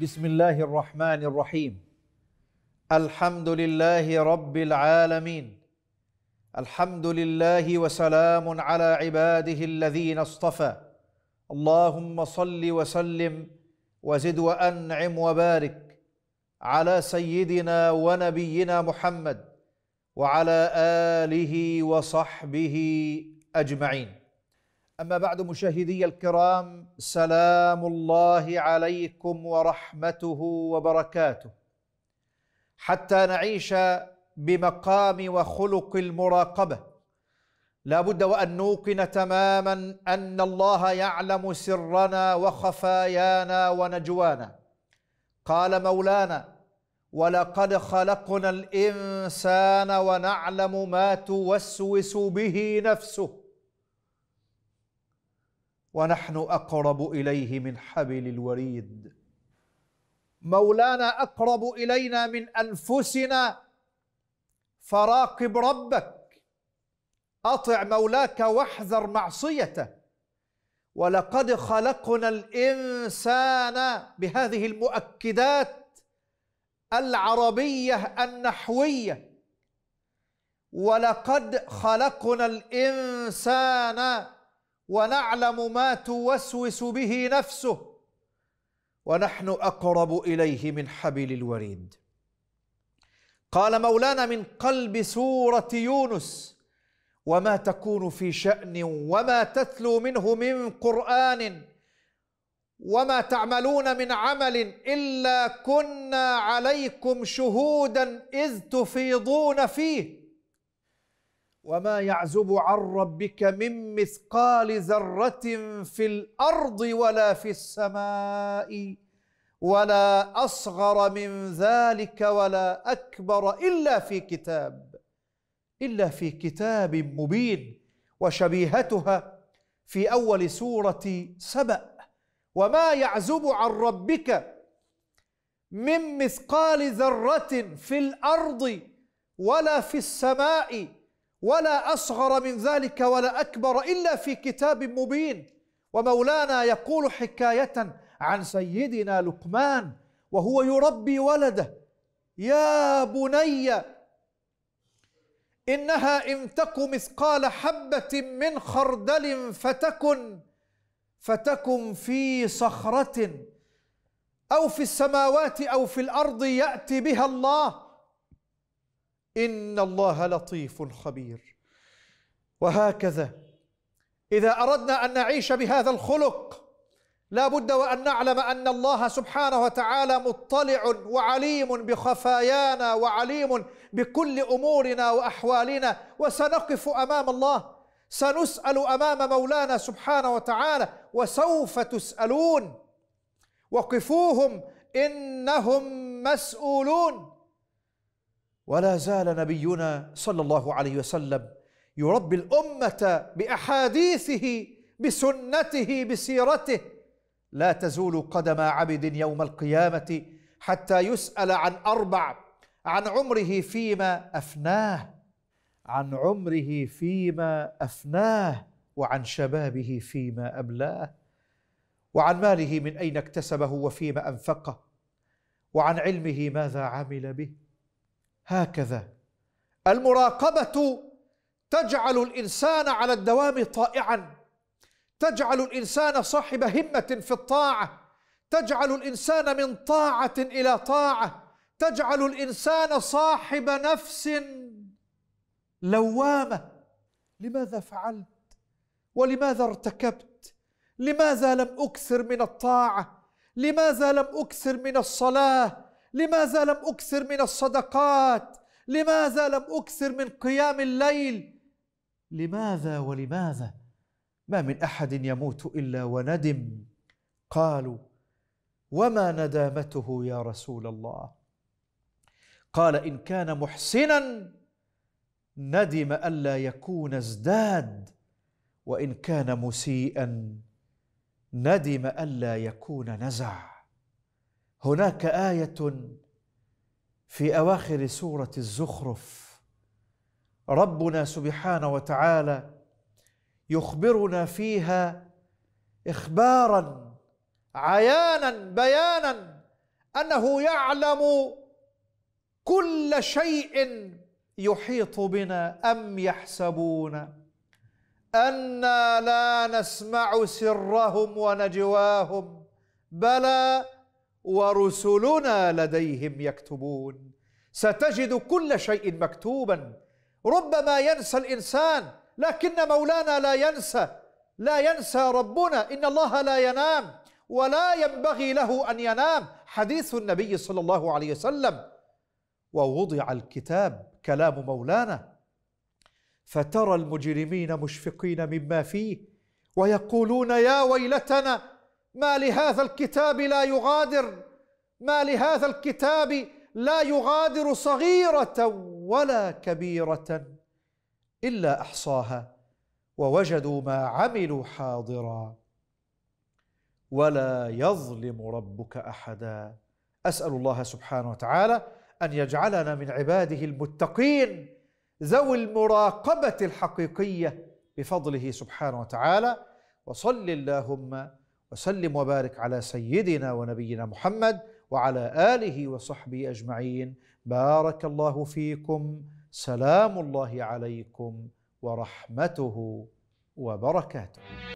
بسم الله الرحمن الرحيم الحمد لله رب العالمين الحمد لله وسلام على عباده الذين اصطفى اللهم صل وسلم وزد وانعم وبارك على سيدنا ونبينا محمد وعلى اله وصحبه اجمعين أما بعد مشاهدي الكرام سلام الله عليكم ورحمته وبركاته حتى نعيش بمقام وخلق المراقبة لا بد وأن نوقن تماما أن الله يعلم سرنا وخفايانا ونجوانا قال مولانا ولقد خلقنا الإنسان ونعلم ما توسوس به نفسه ونحن اقرب اليه من حبل الوريد مولانا اقرب الينا من انفسنا فراقب ربك اطع مولاك واحذر معصيته ولقد خلقنا الانسان بهذه المؤكدات العربيه النحويه ولقد خلقنا الانسان ونعلم ما توسوس به نفسه ونحن اقرب اليه من حبل الوريد قال مولانا من قلب سوره يونس وما تكون في شان وما تتلو منه من قران وما تعملون من عمل الا كنا عليكم شهودا اذ تفيضون فيه وما يعزب عن ربك من مثقال ذره في الارض ولا في السماء ولا اصغر من ذلك ولا اكبر الا في كتاب الا في كتاب مبين وشبيهتها في اول سوره سبأ وما يعزب عن ربك من مثقال ذره في الارض ولا في السماء ولا أصغر من ذلك ولا أكبر إلا في كتاب مبين ومولانا يقول حكاية عن سيدنا لقمان وهو يربي ولده يا بني إنها إن تك مثقال حبة من خردل فتكن فتكن في صخرة أو في السماوات أو في الأرض يأتي بها الله إن الله لطيف خبير وهكذا إذا أردنا أن نعيش بهذا الخلق لا بد وأن نعلم أن الله سبحانه وتعالى مطلع وعليم بخفايانا وعليم بكل أمورنا وأحوالنا وسنقف أمام الله سنسأل أمام مولانا سبحانه وتعالى وسوف تسألون وقفوهم إنهم مسؤولون ولا زال نبينا صلى الله عليه وسلم يربي الأمة بأحاديثه بسنته بسيرته لا تزول قدم عبد يوم القيامة حتى يسأل عن أربع عن عمره فيما أفناه عن عمره فيما أفناه وعن شبابه فيما أبلاه وعن ماله من أين اكتسبه وفيما أنفقه وعن علمه ماذا عمل به هكذا المراقبه تجعل الانسان على الدوام طائعا تجعل الانسان صاحب همه في الطاعه تجعل الانسان من طاعه الى طاعه تجعل الانسان صاحب نفس لوامه لماذا فعلت ولماذا ارتكبت لماذا لم اكثر من الطاعه لماذا لم اكثر من الصلاه لماذا لم أكثر من الصدقات لماذا لم أكثر من قيام الليل لماذا ولماذا ما من أحد يموت إلا وندم قالوا وما ندامته يا رسول الله قال إن كان محسنا ندم ألا يكون ازداد وإن كان مسيئا ندم ألا يكون نزع هناك آية في أواخر سورة الزخرف ربنا سبحانه وتعالى يخبرنا فيها إخبارا عيانا بيانا أنه يعلم كل شيء يحيط بنا أم يحسبون أنا لا نسمع سرهم ونجواهم بلى ورسلنا لديهم يكتبون ستجد كل شيء مكتوبا ربما ينسى الانسان لكن مولانا لا ينسى لا ينسى ربنا ان الله لا ينام ولا ينبغي له ان ينام حديث النبي صلى الله عليه وسلم ووضع الكتاب كلام مولانا فترى المجرمين مشفقين مما فيه ويقولون يا ويلتنا ما لهذا الكتاب لا يغادر ما لهذا الكتاب لا يغادر صغيرة ولا كبيرة إلا أحصاها ووجدوا ما عملوا حاضرا ولا يظلم ربك أحدا أسأل الله سبحانه وتعالى أن يجعلنا من عباده المتقين ذوي المراقبة الحقيقية بفضله سبحانه وتعالى وصل اللهم وسلم وبارك على سيدنا ونبينا محمد وعلى اله وصحبه اجمعين بارك الله فيكم سلام الله عليكم ورحمته وبركاته